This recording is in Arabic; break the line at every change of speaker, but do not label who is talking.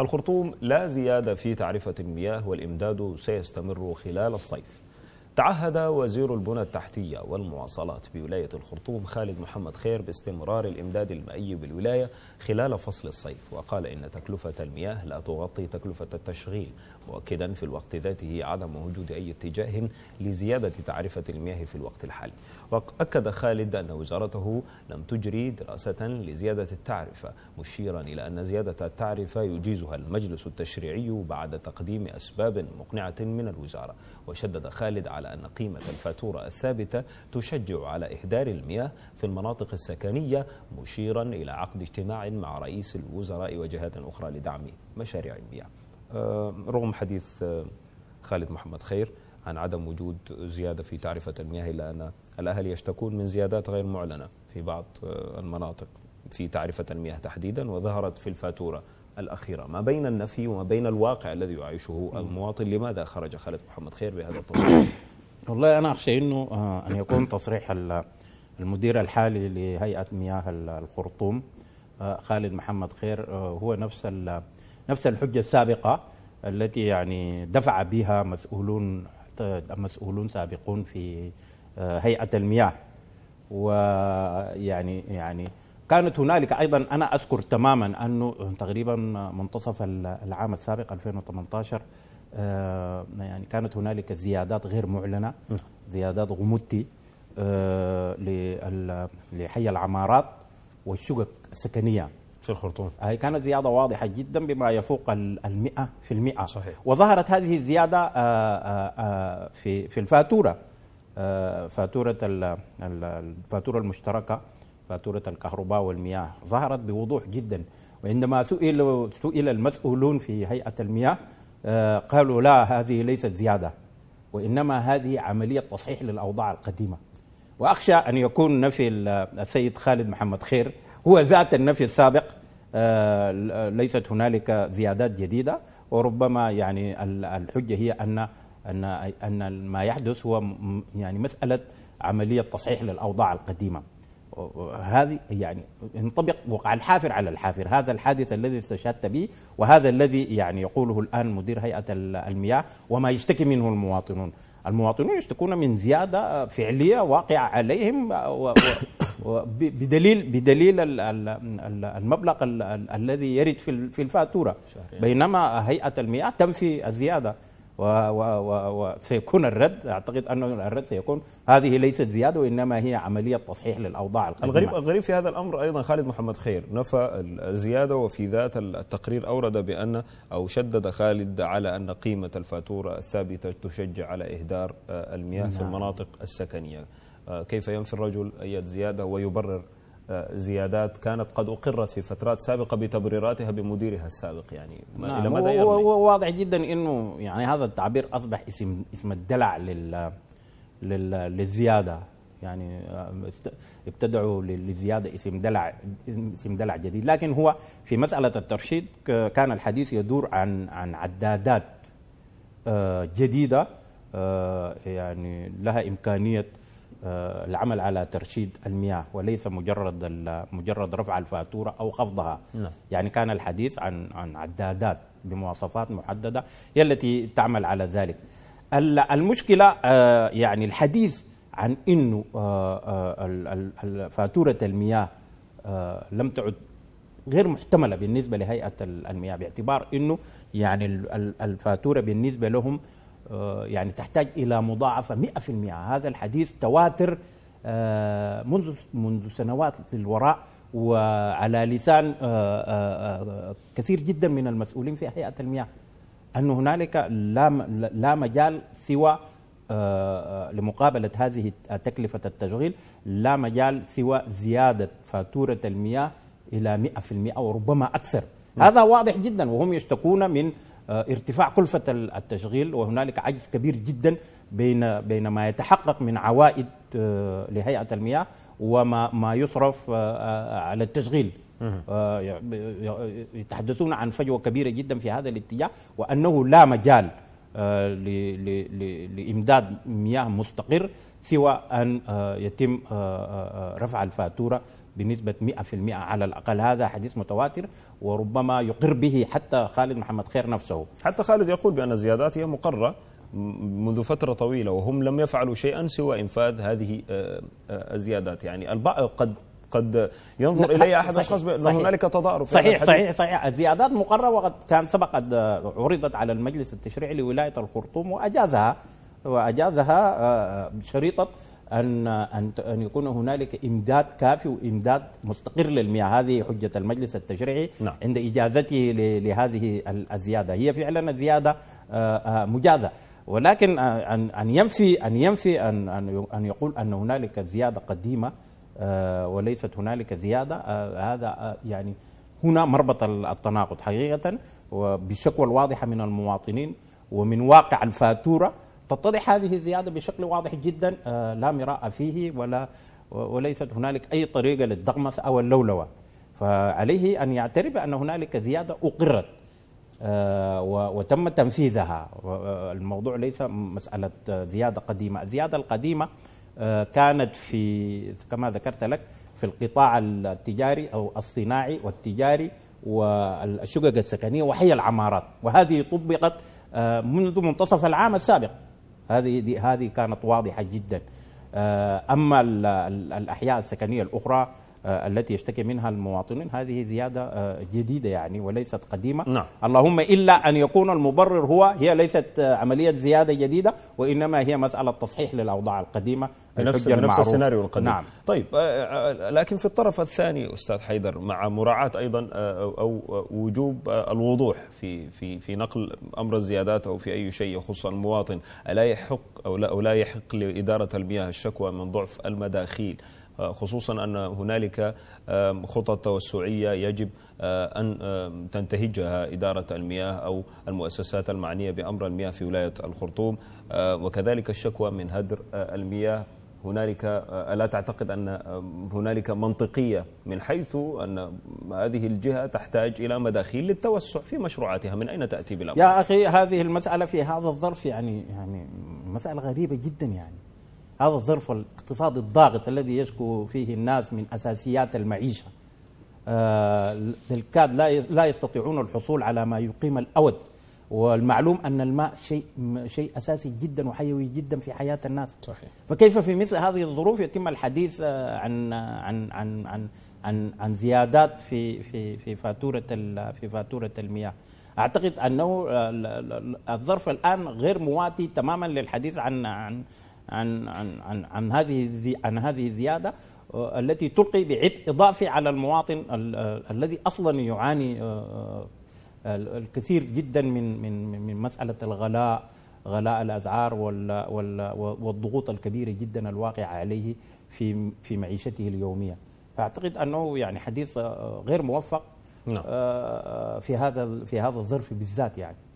الخرطوم لا زيادة في تعرفة المياه والإمداد سيستمر خلال الصيف تعهد وزير البنى التحتية والمواصلات بولاية الخرطوم خالد محمد خير باستمرار الإمداد المائي بالولاية خلال فصل الصيف وقال إن تكلفة المياه لا تغطي تكلفة التشغيل مؤكدا في الوقت ذاته عدم وجود أي اتجاه لزيادة تعرفة المياه في الوقت الحالي وأكد خالد أن وزارته لم تجري دراسة لزيادة التعرفة مشيرا إلى أن زيادة التعرفة يجيزها المجلس التشريعي بعد تقديم أسباب مقنعة من الوزارة وشدد خالد على أن قيمة الفاتورة الثابتة تشجع على إهدار المياه في المناطق السكنية مشيرا إلى عقد اجتماع مع رئيس الوزراء وجهات أخرى لدعم مشاريع المياه آه، رغم حديث آه، خالد محمد خير عن عدم وجود زيادة في تعرفة المياه إلا أن الأهل يشتكون من زيادات غير معلنة في بعض آه، المناطق في تعرفة المياه تحديدا وظهرت في الفاتورة الأخيرة ما بين النفي وما بين الواقع الذي يعيشه المواطن لماذا خرج خالد محمد خير بهذا
التصريح والله انا اخشى انه آه، ان يكون تصريح المدير الحالي لهيئه مياه الخرطوم آه، خالد محمد خير آه، هو نفس نفس الحجه السابقه التي يعني دفع بها مسؤولون مسؤولون سابقون في هيئه المياه ويعني يعني كانت هنالك ايضا انا اذكر تماما انه تقريبا منتصف العام السابق 2018 يعني كانت هنالك زيادات غير معلنه زيادات غمودتي آه، لحي العمارات والشقق السكنيه في الخرطوم هي كانت زيادة واضحة جدا بما يفوق ال 100% صحيح. وظهرت هذه الزيادة آه، آه، في في الفاتورة فاتورة الفاتورة المشتركة فاتورة الكهرباء والمياه ظهرت بوضوح جدا وعندما سئل سئل المسؤولون في هيئة المياه آه، قالوا لا هذه ليست زيادة وإنما هذه عملية تصحيح للأوضاع القديمة وأخشى أن يكون نفي السيد خالد محمد خير هو ذات النفي السابق آه، ليست هنالك زيادات جديدة وربما يعني الحجة هي أن أن أن ما يحدث هو يعني مسألة عملية تصحيح للأوضاع القديمة هذه يعني ينطبق وقع الحافر على الحافر هذا الحادث الذي استشهدت به وهذا الذي يعني يقوله الآن مدير هيئة المياه وما يشتكي منه المواطنون المواطنون يشتكون من زيادة فعلية واقعة عليهم و و بدليل بدليل المبلغ الذي يرد في الفاتورة بينما هيئة المياه تنفي الزيادة وسيكون الرد اعتقد ان الرد سيكون هذه ليست زياده وانما هي عمليه تصحيح للاوضاع القديمه الغريب
الغريب في هذا الامر ايضا خالد محمد خير نفى الزياده وفي ذات التقرير اورد بان او شدد خالد على ان قيمه الفاتوره الثابته تشجع على اهدار آه، المياه نعم. في المناطق السكنيه آه، كيف ينفي الرجل اي زياده ويبرر زيادات كانت قد أقرت في فترات سابقة بتبريراتها بمديرها السابق يعني نعم إلى ماذا
هو واضح جدا أنه يعني هذا التعبير أصبح اسم اسم الدلع لل للزيادة يعني آه، ابتدعوا للزيادة اسم دلع اسم دلع جديد لكن هو في مسألة الترشيد كان الحديث يدور عن عن عدادات آه، جديدة آه، يعني لها إمكانية آه، العمل على ترشيد المياه وليس مجرد مجرد رفع الفاتوره او خفضها نعم. يعني كان الحديث عن عن عدادات بمواصفات محدده هي التي تعمل على ذلك المشكله آه، يعني الحديث عن انه آه، فاتوره المياه لم تعد غير محتمله بالنسبه لهيئه المياه باعتبار انه يعني الفاتوره بالنسبه لهم آه، يعني تحتاج إلى مضاعفة 100% هذا الحديث تواتر آه، منذ منذ سنوات للوراء وعلى لسان آه، كثير جدا من المسؤولين في هيئة المياه أن هنالك لا لا مجال سوى لمقابلة هذه تكلفة التشغيل لا مجال سوى زيادة فاتورة المياه إلى 100% وربما أكثر نعم. هذا واضح جدا وهم يشتكون من آه، ارتفاع كلفة التشغيل وهنالك عجز كبير جدا بين بين ما يتحقق من عوائد آه، لهيئة المياه وما ما يصرف آه، على التشغيل يتحدثون عن فجوة كبيرة جدا في هذا الاتجاه وأنه لا مجال لإمداد مياه مستقر سوى أن يتم رفع الفاتورة بنسبة 100% على الأقل هذا حديث متواتر وربما يقر به حتى خالد محمد خير نفسه حتى خالد يقول بأن الزيادات هي مقرة منذ فترة طويلة
وهم لم يفعلوا شيئا سوى إنفاذ هذه آه، آه، الزيادات يعني البعض قد
قد ينظر الي احد الاشخاص بان هنالك تضارب صحيح صحيح صحيح الزيادات مقرره وقد كان سبق عرضت على المجلس التشريعي لولايه الخرطوم واجازها واجازها آه، شريطه ان ان ان يكون هنالك امداد كافي وامداد مستقر للمياه هذه حجه المجلس التشريعي نعم. عند اجازته لهذه الزياده هي فعلا الزياده آه، آه، مجازه ولكن ان ان ينفي ان ينفي ان ان ان يقول ان هنالك زياده قديمه وليست هنالك زياده هذا يعني هنا مربط التناقض حقيقه وبشكوى واضحه من المواطنين ومن واقع الفاتوره تتضح هذه الزيادة بشكل واضح جدا آه، لا مراء فيه ولا وليست هنالك أي طريقة للدغمس أو اللولوة فعليه أن يعترف أن هنالك زيادة أقرت آه، وتم تنفيذها الموضوع ليس مسألة زيادة قديمة الزيادة القديمة آه، كانت في كما ذكرت لك في القطاع التجاري أو الصناعي والتجاري والشقق السكنية وحي العمارات وهذه طبقت منذ منتصف العام السابق هذه دي هذه كانت واضحه جدا آه، اما الاحياء السكنيه الاخرى آه، التي يشتكي منها المواطنين هذه زيادة آه، جديدة يعني وليست قديمة نعم. اللهم إلا أن يكون المبرر هو هي ليست آه، عملية زيادة جديدة وإنما هي مسألة تصحيح للأوضاع القديمة نفس, نفس السيناريو القديم نعم.
طيب لكن في الطرف الثاني أستاذ حيدر مع مراعاة أيضا أو وجوب الوضوح في في في نقل أمر الزيادات أو في أي شيء يخص المواطن ألا يحق أو لا, أو لا يحق لإدارة المياه الشكوى من ضعف المداخيل خصوصا أن هنالك خطط توسعية يجب آه، أن تنتهجها إدارة المياه أو المؤسسات المعنية بأمر المياه في ولاية الخرطوم آه، وكذلك الشكوى من هدر آه، المياه هنالك ألا تعتقد أن هنالك منطقية من حيث أن هذه الجهة تحتاج إلى مداخيل للتوسع في مشروعاتها من أين تأتي بالأمر؟ يا
أخي هذه المسألة في هذا الظرف يعني يعني مسألة غريبة جدا يعني هذا الظرف الاقتصادي الضاغط الذي يشكو فيه الناس من اساسيات المعيشه آه، بالكاد لا لا يستطيعون الحصول على ما يقيم الاود والمعلوم ان الماء شيء شيء اساسي جدا وحيوي جدا في حياه الناس صحيح. فكيف في مثل هذه الظروف يتم الحديث آه، عن عن عن عن عن, عن زيادات في في في فاتوره في فاتوره المياه اعتقد انه آه، الظرف الان غير مواتي تماما للحديث عن عن عن عن عن, عن هذه عن هذه الزياده آه، التي تلقي بعبء اضافي على المواطن الذي اصلا يعاني آه، آه، الكثير جدا من من من مساله الغلاء غلاء الاسعار والضغوط الكبيره جدا الواقعه عليه في في معيشته اليوميه فاعتقد انه يعني حديث غير موفق نعم. في هذا في هذا الظرف بالذات يعني